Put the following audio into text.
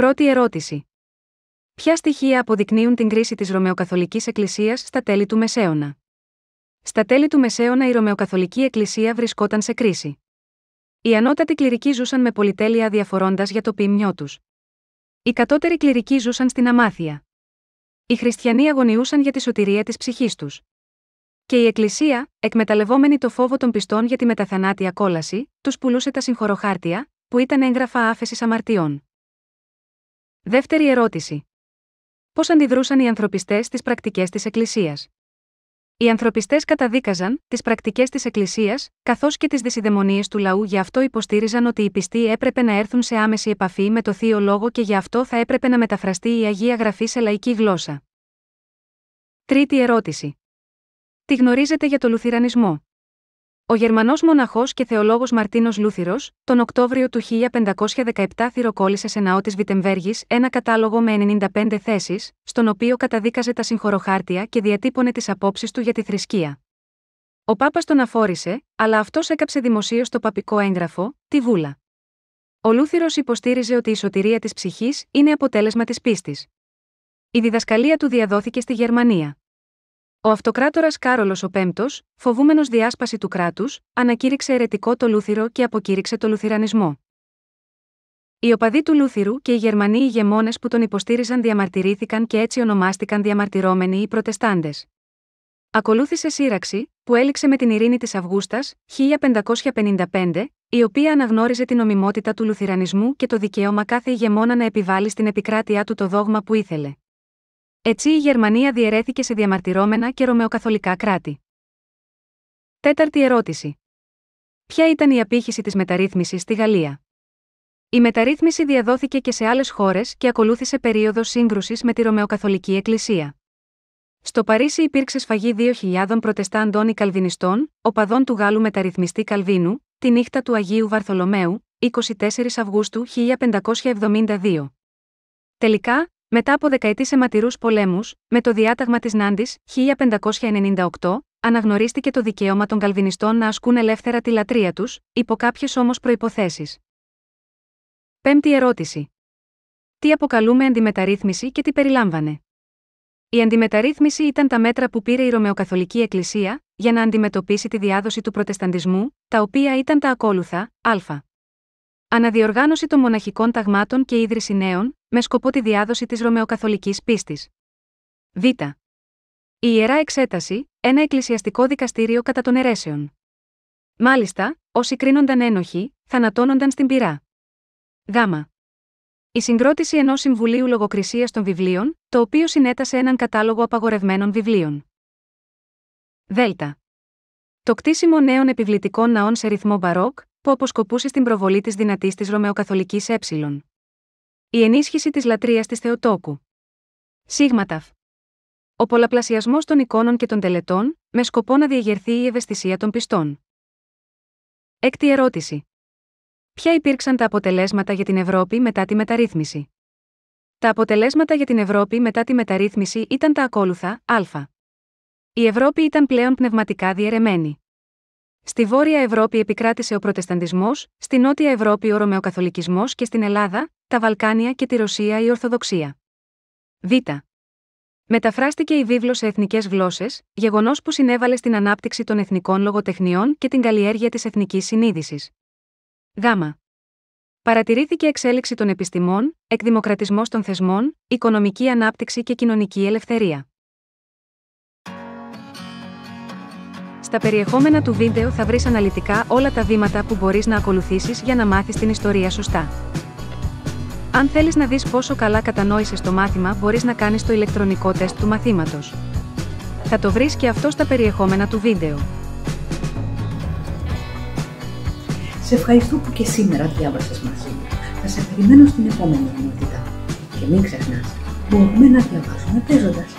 Πρώτη ερώτηση. Ποια στοιχεία αποδεικνύουν την κρίση της Ρωμαιοκαθολικής Εκκλησίας στα τέλη του Μεσαίωνα. Στα τέλη του Μεσαίωνα η Ρωμαιοκαθολική Εκκλησία βρισκόταν σε κρίση. Οι ανώτατοι κληρικοί ζούσαν με πολυτέλεια διαφορώντα για το ποιμνιό τους. Οι κατώτεροι κληρικοί ζούσαν στην αμάθεια. Οι χριστιανοί αγωνιούσαν για τη σωτηρία της ψυχής τους. Και η Εκκλησία, εκμεταλλευόμενη το φόβο των πιστών για τη μεταθανάτια κόλαση, τους πουλούσε τα συγχωροχάρτια, που ήταν έγγραφα άφεσης αμαρτιών. Δεύτερη ερώτηση. Πώς αντιδρούσαν οι ανθρωπιστές στις πρακτικές της Εκκλησίας. Οι ανθρωπιστές καταδίκαζαν τις πρακτικές της Εκκλησίας, καθώς και τις δυσυδαιμονίε του λαού, γι' αυτό υποστήριζαν ότι οι πιστοί έπρεπε να έρθουν σε άμεση επαφή με το θείο λόγο και γι' αυτό θα έπρεπε να μεταφραστεί η Αγία Γραφή σε λαϊκή γλώσσα. Τρίτη ερώτηση. Τι γνωρίζετε για το Λουθυρανισμό. Ο Γερμανός μοναχός και θεολόγος Μαρτίνος Λούθυρος, τον Οκτώβριο του 1517 θυροκόλλησε σε ναό τη Βιτεμβέργης ένα κατάλογο με 95 θέσεις, στον οποίο καταδίκαζε τα συγχωροχάρτια και διατύπωνε τις απόψεις του για τη θρησκεία. Ο Πάπας τον αφόρησε, αλλά αυτός έκαψε δημοσίως το παπικό έγγραφο, τη Βούλα. Ο Λούθυρος υποστήριζε ότι η σωτηρία της ψυχής είναι αποτέλεσμα της πίστης. Η διδασκαλία του διαδόθηκε στη Γερμανία. Ο αυτοκράτορας Κάρολος Ο Πέμπτος, φοβούμενος διάσπαση του κράτους, ανακήρυξε αιρετικό το Λούθυρο και αποκήρυξε το Λουθυρανισμό. Οι οπαδοί του Λούθυρου και οι Γερμανοί ηγεμόνες που τον υποστήριζαν διαμαρτυρήθηκαν και έτσι ονομάστηκαν διαμαρτυρώμενοι οι Προτεστάντες. Ακολούθησε σύραξη, που έληξε με την ειρήνη της Αυγούστας, 1555, η οποία αναγνώριζε την ομιμότητα του Λουθυρανισμού και το δικαίωμα κάθε ηγεμόνα να επιβάλλει στην επικράτειά του το δόγμα που ήθελε. Έτσι η Γερμανία διαιρέθηκε σε διαμαρτυρώμενα και ρωμαιοκαθολικά κράτη. Τέταρτη ερώτηση. Ποια ήταν η απήχηση της μεταρρύθμισης στη Γαλλία. Η μεταρρύθμιση διαδόθηκε και σε άλλες χώρες και ακολούθησε περίοδο σύγκρουσης με τη Ρωμαιοκαθολική Εκκλησία. Στο Παρίσι υπήρξε σφαγή 2.000 Προτεστάντων ή Καλβινιστών, οπαδών του Γάλλου μεταρρυθμιστή Καλβίνου, τη νύχτα του Αγίου Βαρθολομαίου, 24 Αυγούστου 1572. Τελικά, μετά από δεκαετή αιματηρού πολέμους, με το διάταγμα της Νάντης, 1598, αναγνωρίστηκε το δικαίωμα των Καλβινιστών να ασκούν ελεύθερα τη λατρεία τους, υπό κάποιες όμως προποθέσει. Πέμπτη ερώτηση. Τι αποκαλούμε αντιμεταρρύθμιση και τι περιλάμβανε. Η αντιμεταρρύθμιση ήταν τα μέτρα που πήρε η Ρωμαιοκαθολική Εκκλησία για να αντιμετωπίσει τη διάδοση του Προτεσταντισμού, τα οποία ήταν τα ακόλουθα: Α. Αναδιοργάνωση των μοναχικών ταγμάτων και ίδρυση νέων, με σκοπό τη διάδοση της Ρωμαιοκαθολικής πίστης. Β. Η Ιερά Εξέταση, ένα εκκλησιαστικό δικαστήριο κατά των αιρέσεων. Μάλιστα, όσοι κρίνονταν ένοχοι, θανατώνονταν στην πυρά. Γ. Η συγκρότηση ενός Συμβουλίου Λογοκρισίας των Βιβλίων, το οποίο συνέτασε έναν κατάλογο απαγορευμένων βιβλίων. Δ. Το κτίσιμο νέων επιβλητικών ναών σε ρυθμό μπαρόκ, που αποσκοπούσε στην προβολή της δυνατής της Ρωμαιοκαθολικής Ε. Η ενίσχυση της λατρείας της Θεοτόκου. Σίγματαφ. Ο πολλαπλασιασμός των εικόνων και των τελετών, με σκοπό να διαγερθεί η ευαισθησία των πιστών. Έκτη ερώτηση. Ποια υπήρξαν τα αποτελέσματα για την Ευρώπη μετά τη μεταρρύθμιση. Τα αποτελέσματα για την Ευρώπη μετά τη μεταρρύθμιση ήταν τα ακόλουθα: Α. Η Ευρώπη ήταν πλέον πνευματικά διαιρεμένη. Στη Βόρεια Ευρώπη επικράτησε ο Προτεσταντισμός, στη Νότια Ευρώπη ο Ρωμαιοκαθολικισμός και στην Ελλάδα, τα Βαλκάνια και τη Ρωσία η Ορθοδοξία. Β. Μεταφράστηκε η βίβλος σε εθνικές γλώσσες, γεγονός που συνέβαλε στην ανάπτυξη των εθνικών λογοτεχνιών και την καλλιέργεια της εθνικής συνείδησης. Γ. Παρατηρήθηκε εξέλιξη των επιστημών, εκδημοκρατισμός των θεσμών, οικονομική ανάπτυξη και κοινωνική ελευθερία. Στα περιεχόμενα του βίντεο θα βρεις αναλυτικά όλα τα βήματα που μπορείς να ακολουθήσεις για να μάθεις την ιστορία σωστά. Αν θέλεις να δεις πόσο καλά κατανόησες το μάθημα μπορείς να κάνεις το ηλεκτρονικό τεστ του μαθήματος. Θα το βρεις και αυτό στα περιεχόμενα του βίντεο. Σε ευχαριστώ που και σήμερα διάβασες μαζί μου. Θα σε περιμένω στην επόμενη ενότητα. Και μην ξεχνάς, μπορούμε να διαβάσουμε παίζοντας.